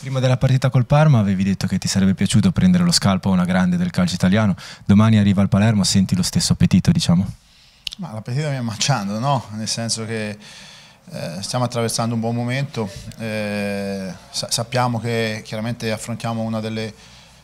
Prima della partita col Parma avevi detto che ti sarebbe piaciuto prendere lo scalpo a una grande del calcio italiano. Domani arriva al Palermo, senti lo stesso appetito, diciamo? Ma l'appetito mi è mangiando, no? Nel senso che eh, stiamo attraversando un buon momento. Eh, sa sappiamo che chiaramente affrontiamo una delle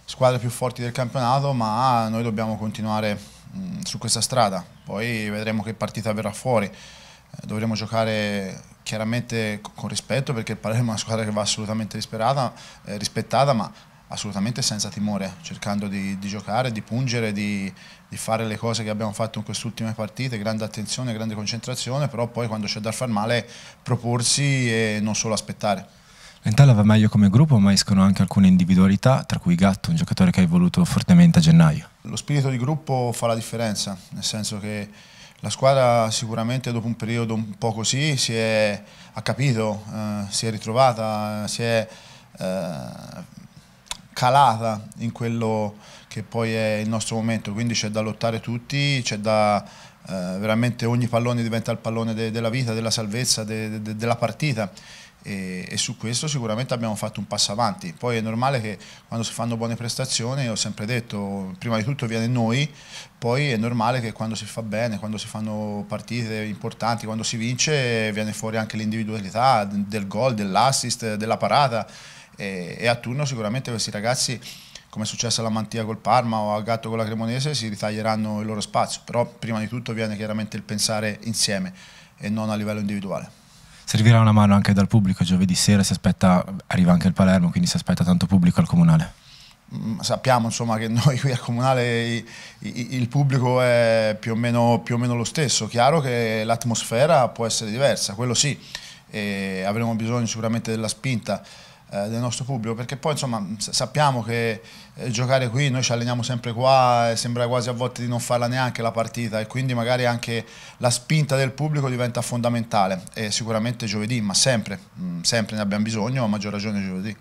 squadre più forti del campionato, ma noi dobbiamo continuare mh, mm, su questa strada. Poi vedremo che partita verrà fuori. Eh, dovremo giocare chiaramente con rispetto perché il Palermo è una squadra che va assolutamente eh, rispettata, ma assolutamente senza timore, cercando di, di giocare, di pungere, di, di, fare le cose che abbiamo fatto in queste ultime partite, grande attenzione, grande concentrazione, però poi quando c'è da far male proporsi e non solo aspettare. L'Entella va meglio come gruppo, ma escono anche alcune individualità, tra cui Gatto, un giocatore che hai voluto fortemente a gennaio. Lo spirito di gruppo fa la differenza, nel senso che la squadra sicuramente dopo un periodo un po' così si è, ha capito, eh, si è ritrovata, si è eh, calata in quello che poi è il nostro momento, quindi c'è da lottare tutti, c'è da eh, veramente ogni pallone diventa il pallone de della vita, della salvezza, de de della partita e, e, su questo sicuramente abbiamo fatto un passo avanti. Poi è normale che quando si fanno buone prestazioni, ho sempre detto, prima di tutto viene noi, poi è normale che quando si fa bene, quando si fanno partite importanti, quando si vince, viene fuori anche l'individualità del gol, dell'assist, della parata e, e a turno sicuramente questi ragazzi come è successo alla Mantia col Parma o a Gatto con la Cremonese, si ritaglieranno il loro spazio, però prima di tutto viene chiaramente il pensare insieme e non a livello individuale servirà una mano anche dal pubblico. Giovedì sera si aspetta, arriva anche il Palermo, quindi si aspetta tanto pubblico al comunale. Mm, sappiamo insomma, che noi qui al comunale il pubblico è più o meno, più o meno lo stesso, chiaro che l'atmosfera può essere diversa, quello sì, avremo bisogno sicuramente della spinta eh, del nostro pubblico, perché poi insomma sappiamo che eh, giocare qui, noi ci alleniamo sempre qua, eh, sembra quasi a volte di non farla neanche la partita e quindi magari anche la spinta del pubblico diventa fondamentale e sicuramente giovedì, ma sempre, mh, mm, sempre ne abbiamo bisogno, a maggior ragione giovedì.